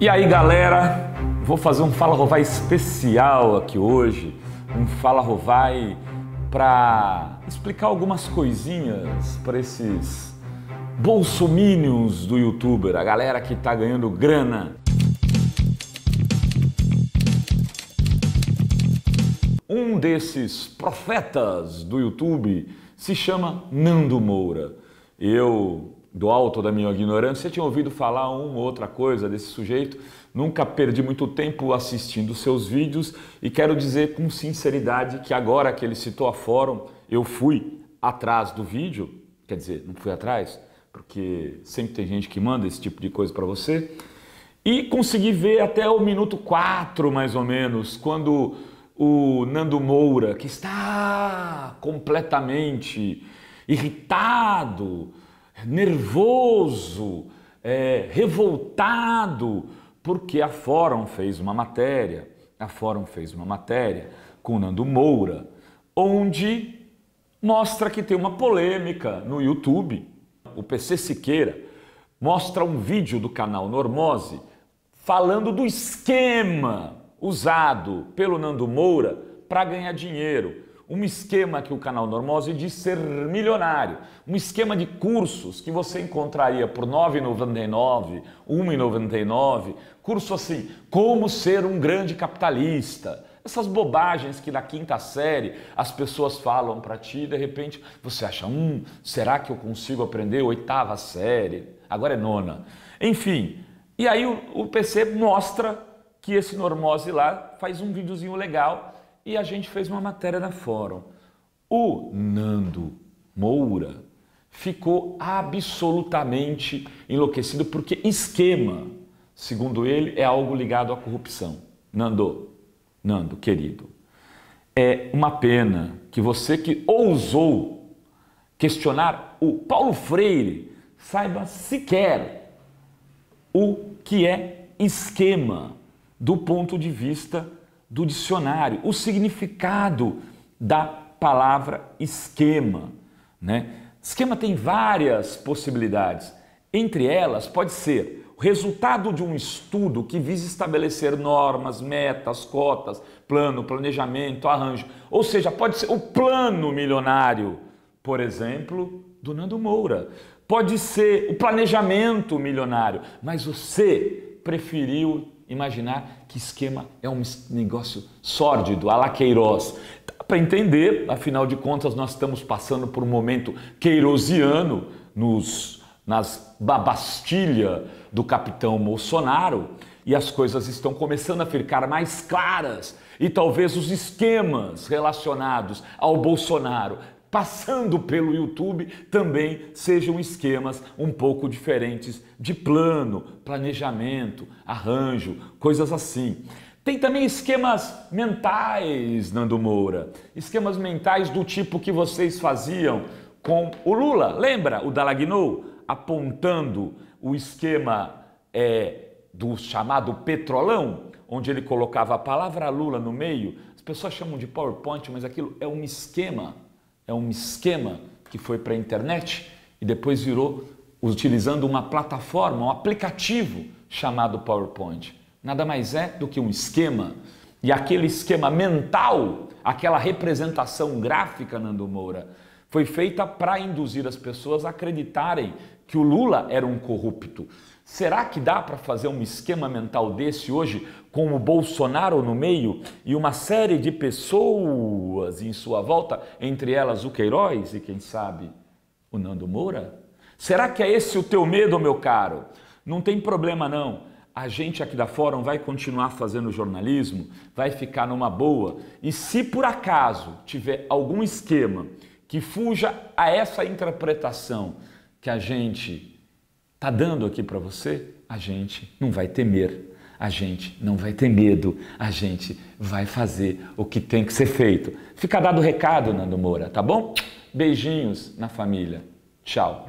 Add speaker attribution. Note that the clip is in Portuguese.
Speaker 1: E aí galera, vou fazer um Fala Rovai especial aqui hoje, um Fala Rovai para explicar algumas coisinhas para esses bolsominions do youtuber, a galera que está ganhando grana. Um desses profetas do YouTube se chama Nando Moura. Eu do alto da minha ignorância, tinha ouvido falar uma ou outra coisa desse sujeito, nunca perdi muito tempo assistindo seus vídeos e quero dizer com sinceridade que agora que ele citou a fórum, eu fui atrás do vídeo, quer dizer, não fui atrás, porque sempre tem gente que manda esse tipo de coisa para você, e consegui ver até o minuto 4, mais ou menos, quando o Nando Moura, que está completamente irritado, nervoso, é, revoltado, porque a Fórum fez uma matéria, a Fórum fez uma matéria com Nando Moura, onde mostra que tem uma polêmica no YouTube. O PC Siqueira mostra um vídeo do canal Normose falando do esquema usado pelo Nando Moura para ganhar dinheiro um esquema que o canal Normose diz ser milionário, um esquema de cursos que você encontraria por R$ 9,99, R$ 1,99, curso assim, como ser um grande capitalista. Essas bobagens que na quinta série as pessoas falam para ti e de repente você acha, hum, será que eu consigo aprender oitava série? Agora é nona. Enfim, e aí o, o PC mostra que esse normose lá faz um videozinho legal e a gente fez uma matéria na Fórum. O Nando Moura ficou absolutamente enlouquecido porque esquema, segundo ele, é algo ligado à corrupção. Nando, Nando, querido, é uma pena que você que ousou questionar o Paulo Freire saiba sequer o que é esquema do ponto de vista do dicionário, o significado da palavra esquema. Né? Esquema tem várias possibilidades. Entre elas, pode ser o resultado de um estudo que visa estabelecer normas, metas, cotas, plano, planejamento, arranjo. Ou seja, pode ser o plano milionário, por exemplo, do Nando Moura. Pode ser o planejamento milionário, mas você preferiu imaginar que esquema é um negócio sórdido, alaqueiroz. Dá para entender, afinal de contas, nós estamos passando por um momento queirosiano nos, nas, na Bastilha do capitão Bolsonaro e as coisas estão começando a ficar mais claras e talvez os esquemas relacionados ao Bolsonaro passando pelo YouTube, também sejam esquemas um pouco diferentes de plano, planejamento, arranjo, coisas assim. Tem também esquemas mentais, Nando Moura. Esquemas mentais do tipo que vocês faziam com o Lula. Lembra o Dalagnou apontando o esquema é, do chamado petrolão, onde ele colocava a palavra Lula no meio? As pessoas chamam de PowerPoint, mas aquilo é um esquema é um esquema que foi para a internet e depois virou utilizando uma plataforma, um aplicativo chamado PowerPoint. Nada mais é do que um esquema. E aquele esquema mental, aquela representação gráfica, Nando Moura, foi feita para induzir as pessoas a acreditarem que o Lula era um corrupto. Será que dá para fazer um esquema mental desse hoje com o Bolsonaro no meio e uma série de pessoas em sua volta, entre elas o Queiroz e quem sabe o Nando Moura? Será que é esse o teu medo, meu caro? Não tem problema não. A gente aqui da Fórum vai continuar fazendo jornalismo, vai ficar numa boa. E se por acaso tiver algum esquema que fuja a essa interpretação que a gente está dando aqui para você, a gente não vai temer, a gente não vai ter medo, a gente vai fazer o que tem que ser feito. Fica dado o recado, Nando Moura, tá bom? Beijinhos na família. Tchau.